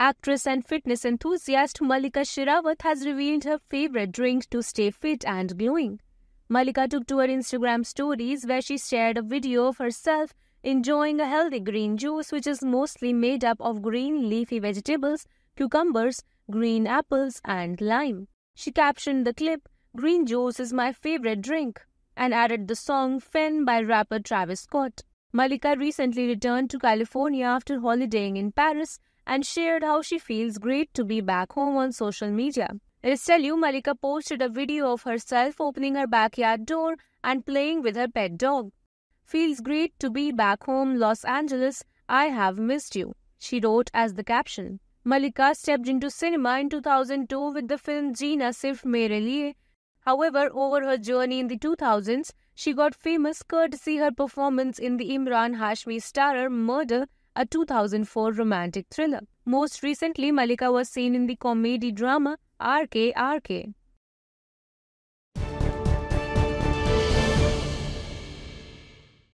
Actress and fitness enthusiast Malika Shiravat has revealed her favorite drink to stay fit and glowing. Malika took to her Instagram stories where she shared a video of herself enjoying a healthy green juice which is mostly made up of green leafy vegetables, cucumbers, green apples and lime. She captioned the clip, Green juice is my favorite drink, and added the song Fen by rapper Travis Scott. Malika recently returned to California after holidaying in Paris and shared how she feels great to be back home on social media. you, Malika posted a video of herself opening her backyard door and playing with her pet dog. Feels great to be back home, Los Angeles. I have missed you, she wrote as the caption. Malika stepped into cinema in 2002 with the film Gina Sif Mere Liye. However, over her journey in the 2000s, she got famous courtesy her performance in the Imran Hashmi starrer Murder a 2004 romantic thriller. Most recently, Malika was seen in the comedy drama RKRK.